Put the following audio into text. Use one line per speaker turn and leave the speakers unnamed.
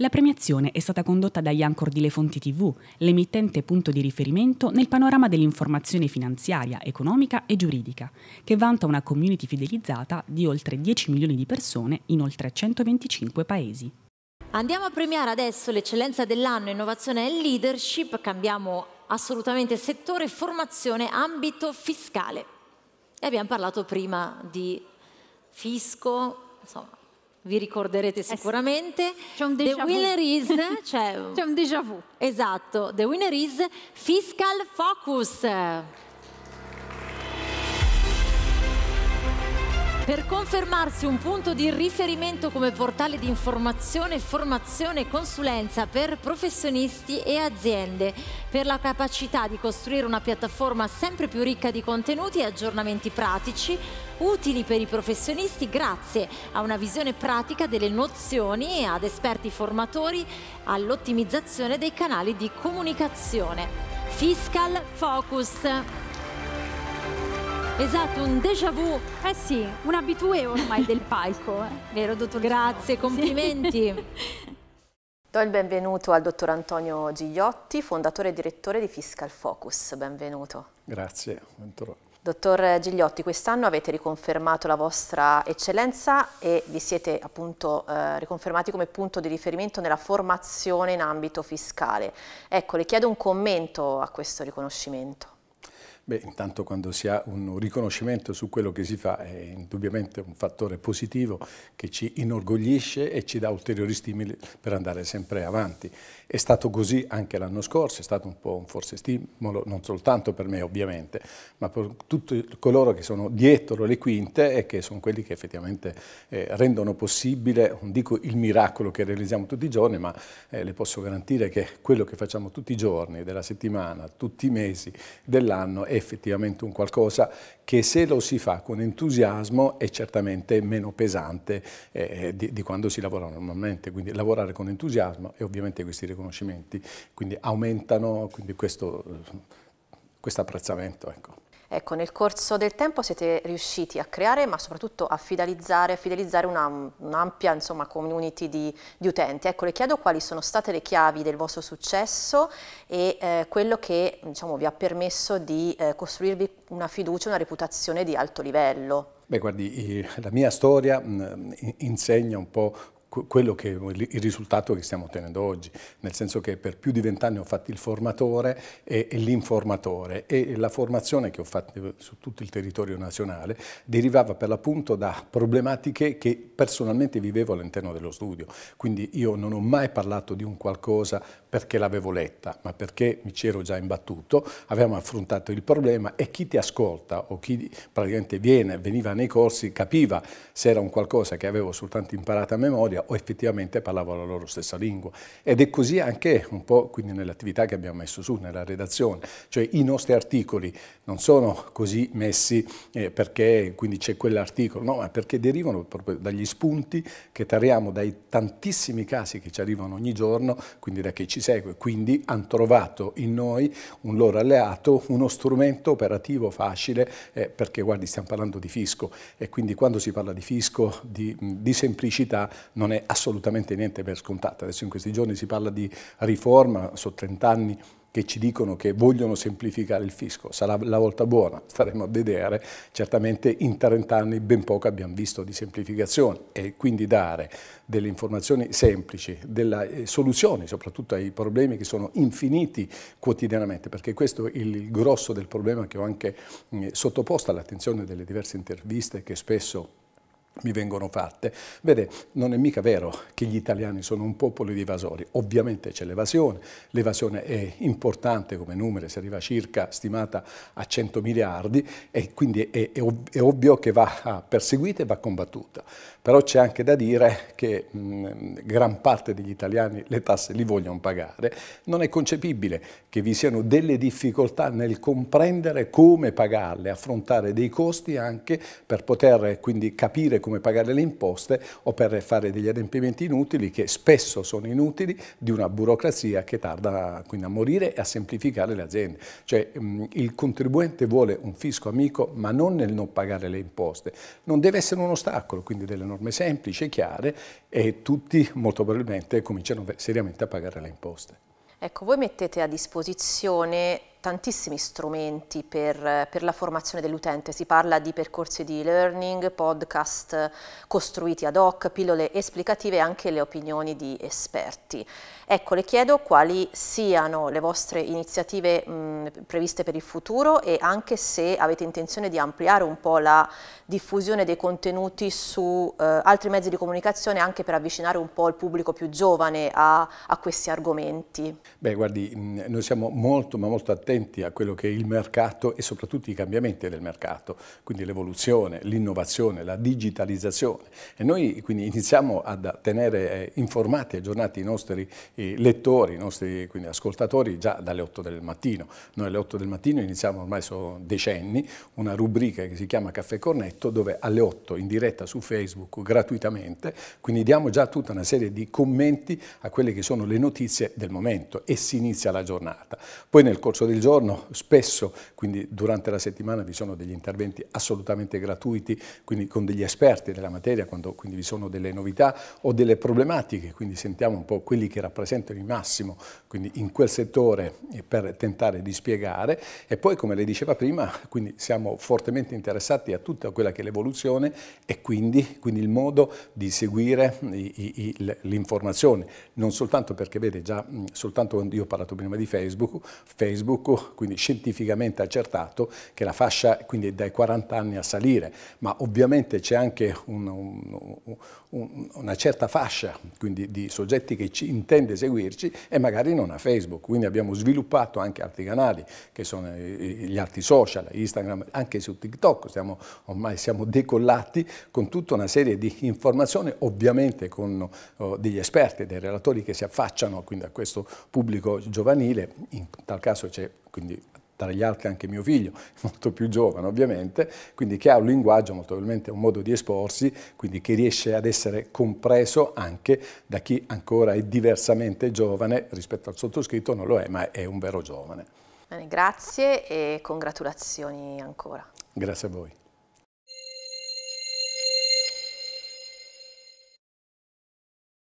La premiazione è stata condotta dagli Anchor di Le Fonti TV, l'emittente punto di riferimento nel panorama dell'informazione finanziaria, economica e giuridica, che vanta una community fidelizzata di oltre 10 milioni di persone in oltre 125 paesi.
Andiamo a premiare adesso l'eccellenza dell'anno, innovazione e leadership, cambiamo assolutamente settore, formazione, ambito fiscale. E abbiamo parlato prima di fisco, insomma, vi ricorderete sicuramente. C'è un déjà The winner vu. is... Cioè c'è un déjà vu. Esatto, The winner is Fiscal Focus. Per confermarsi un punto di riferimento come portale di informazione, formazione e consulenza per professionisti e aziende, per la capacità di costruire una piattaforma sempre più ricca di contenuti e aggiornamenti pratici, utili per i professionisti grazie a una visione pratica delle nozioni e ad esperti formatori all'ottimizzazione dei canali di comunicazione. Fiscal Focus. Esatto, un déjà vu. Eh sì, un abitué ormai del palco, eh? vero dottor? Grazie, complimenti.
Do il benvenuto al dottor Antonio Gigliotti, fondatore e direttore di Fiscal Focus. Benvenuto.
Grazie, bentornato.
Dottor Gigliotti, quest'anno avete riconfermato la vostra eccellenza e vi siete appunto eh, riconfermati come punto di riferimento nella formazione in ambito fiscale. Ecco, le chiedo un commento a questo riconoscimento.
Beh, intanto quando si ha un riconoscimento su quello che si fa è indubbiamente un fattore positivo che ci inorgoglisce e ci dà ulteriori stimoli per andare sempre avanti. È stato così anche l'anno scorso, è stato un po' un forse stimolo, non soltanto per me ovviamente, ma per tutti coloro che sono dietro le quinte e che sono quelli che effettivamente eh, rendono possibile, non dico il miracolo che realizziamo tutti i giorni, ma eh, le posso garantire che quello che facciamo tutti i giorni della settimana, tutti i mesi dell'anno è effettivamente un qualcosa che se lo si fa con entusiasmo è certamente meno pesante eh, di, di, quando si lavora normalmente, quindi lavorare con entusiasmo e ovviamente questi riconoscimenti quindi aumentano quindi questo, eh, questo apprezzamento. Ecco.
Ecco, nel corso del tempo siete riusciti a creare, ma soprattutto a fidelizzare, a fidelizzare un'ampia un community di, di, utenti. Ecco, le chiedo quali sono state le chiavi del vostro successo e eh, quello che diciamo, vi ha permesso di eh, costruirvi una fiducia, una reputazione di alto livello.
Beh, guardi, la mia storia mm, insegna un po' quello che, il risultato che stiamo ottenendo oggi, nel senso che per più di vent'anni ho fatto il formatore e, e l'informatore e la formazione che ho fatto su tutto il territorio nazionale derivava per l'appunto da problematiche che personalmente vivevo all'interno dello studio, quindi io non ho mai parlato di un qualcosa perché l'avevo letta, ma perché mi c'ero già imbattuto, avevamo affrontato il problema e chi ti ascolta o chi praticamente viene, veniva nei corsi capiva se era un qualcosa che avevo soltanto imparato a memoria o effettivamente parlavo la loro stessa lingua. Ed è così anche un po' quindi nell'attività che abbiamo messo su, nella redazione, cioè i nostri articoli non sono così messi eh, perché quindi c'è quell'articolo, no, ma perché derivano proprio dagli spunti che tariamo dai tantissimi casi che ci arrivano ogni giorno, quindi da chi ci ci segue, quindi hanno trovato in noi un loro alleato, uno strumento operativo facile, eh, perché guardi stiamo parlando di fisco e quindi quando si parla di fisco, di, di semplicità, non è assolutamente niente per scontato. Adesso in questi giorni si parla di riforma, sono 30 anni che ci dicono che vogliono semplificare il fisco. Sarà la volta buona, staremo a vedere. Certamente in 30 anni ben poco abbiamo visto di semplificazione e quindi dare delle informazioni semplici, delle eh, soluzioni soprattutto ai problemi che sono infiniti quotidianamente, perché questo è il grosso del problema che ho anche mm, sottoposto all'attenzione delle diverse interviste che spesso mi vengono fatte. Vede, non è mica vero che gli italiani sono un popolo di evasori, ovviamente c'è l'evasione, l'evasione è importante come numero, si arriva circa stimata a 100 miliardi e quindi è, è, ov è ovvio che va ah, perseguita e va combattuta, però c'è anche da dire che mh, gran parte degli italiani le tasse li vogliono pagare, non è concepibile che vi siano delle difficoltà nel comprendere come pagarle, affrontare dei costi anche per poter quindi capire come pagare le imposte o per fare degli adempimenti inutili che spesso sono inutili di una burocrazia che tarda quindi a morire e a semplificare le aziende. Cioè il contribuente vuole un fisco amico ma non nel non pagare le imposte, non deve essere un ostacolo, quindi delle norme semplici e chiare e tutti molto probabilmente cominciano seriamente a pagare le imposte.
Ecco, voi mettete a disposizione tantissimi strumenti per, per la formazione dell'utente, si parla di percorsi di learning podcast costruiti ad hoc, pillole esplicative e anche le opinioni di esperti. Ecco, le chiedo quali siano le vostre iniziative mh, previste per il futuro e anche se avete intenzione di ampliare un po' la diffusione dei contenuti su eh, altri mezzi di comunicazione anche per avvicinare un po' il pubblico più giovane a, a questi argomenti.
Beh, guardi, noi siamo molto ma molto attenti attenti a quello che è il mercato e soprattutto i cambiamenti del mercato, quindi l'evoluzione, l'innovazione, la digitalizzazione. E noi quindi iniziamo a tenere eh, informati e aggiornati i nostri eh, lettori, i nostri quindi, ascoltatori già dalle 8 del mattino. Noi alle 8 del mattino iniziamo ormai sono decenni una rubrica che si chiama Caffè Cornetto dove alle 8 in diretta su Facebook gratuitamente, quindi diamo già tutta una serie di commenti a quelle che sono le notizie del momento e si inizia la giornata. Poi nel corso del il giorno, spesso, quindi durante la settimana vi sono degli interventi assolutamente gratuiti, quindi con degli esperti della materia, quando quindi vi sono delle novità o delle problematiche, quindi sentiamo un po' quelli che rappresentano il massimo quindi in quel settore per tentare di spiegare e poi come le diceva prima, quindi siamo fortemente interessati a tutta quella che è l'evoluzione e quindi, quindi, il modo di seguire l'informazione, non soltanto perché vede già, soltanto quando io ho parlato prima di Facebook, Facebook bianco, quindi scientificamente accertato che la fascia quindi è dai 40 anni a salire, ma ovviamente c'è anche un, un, un, una certa fascia quindi di soggetti che ci intende seguirci e magari non a Facebook, quindi abbiamo sviluppato anche altri canali che sono gli altri social, Instagram, anche su TikTok, siamo, ormai siamo decollati con tutta una serie di informazioni, ovviamente con oh, degli esperti, dei relatori che si affacciano quindi a questo pubblico giovanile, in tal caso c'è quindi tra gli altri anche mio figlio, molto più giovane ovviamente, quindi che ha un linguaggio, molto probabilmente un modo di esporsi, quindi che riesce ad essere compreso anche da chi ancora è diversamente giovane rispetto al sottoscritto, non lo è, ma è un vero giovane.
Bene, grazie e congratulazioni ancora.
Grazie a voi.